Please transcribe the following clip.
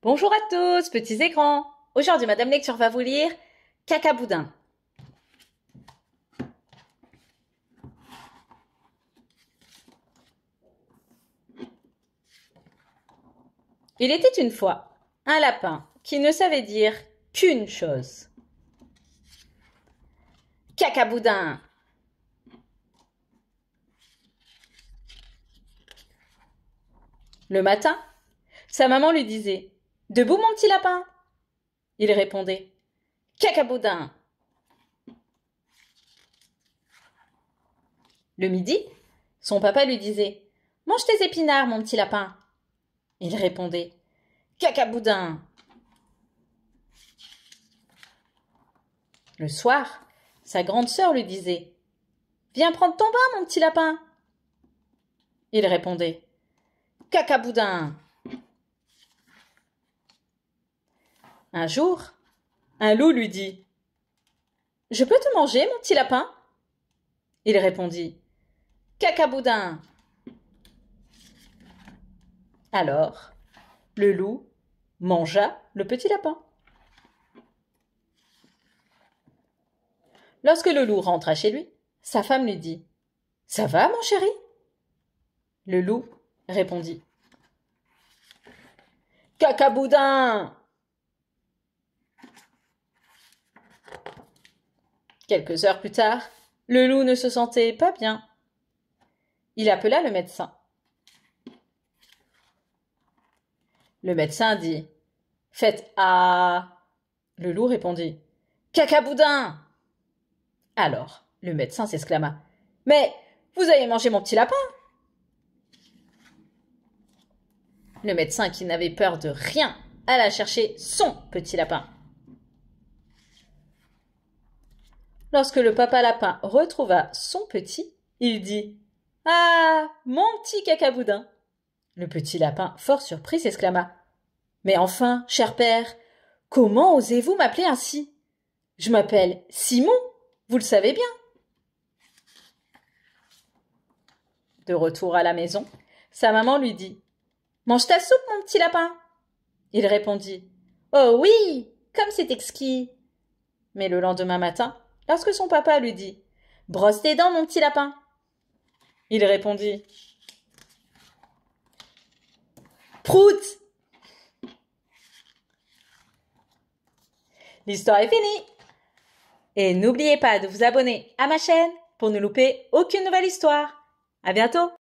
Bonjour à tous, petits et grands. Aujourd'hui, Madame Lecture va vous lire Cacaboudin. Il était une fois un lapin qui ne savait dire qu'une chose. Cacaboudin. Le matin, sa maman lui disait Debout, mon petit lapin Il répondait Cacaboudin Le midi, son papa lui disait Mange tes épinards, mon petit lapin Il répondait Cacaboudin Le soir, sa grande sœur lui disait Viens prendre ton bain, mon petit lapin. Il répondait Cacaboudin Un jour, un loup lui dit Je peux te manger, mon petit lapin Il répondit Cacaboudin Alors, le loup mangea le petit lapin. Lorsque le loup rentra chez lui, sa femme lui dit Ça va, mon chéri Le loup répondit Cacaboudin Quelques heures plus tard, le loup ne se sentait pas bien. Il appela le médecin. Le médecin dit Faites à. Le loup répondit Cacaboudin Alors, le médecin s'exclama Mais vous avez mangé mon petit lapin Le médecin, qui n'avait peur de rien, alla chercher son petit lapin. Lorsque le papa lapin retrouva son petit, il dit Ah, mon petit cacaboudin Le petit lapin, fort surpris, s'exclama Mais enfin, cher père, comment osez-vous m'appeler ainsi Je m'appelle Simon, vous le savez bien. De retour à la maison, sa maman lui dit Mange ta soupe, mon petit lapin. Il répondit Oh oui, comme c'est exquis. Mais le lendemain matin, lorsque son papa lui dit Brosse tes dents, mon petit lapin. Il répondit Prout L'histoire est finie Et n'oubliez pas de vous abonner à ma chaîne pour ne louper aucune nouvelle histoire. À bientôt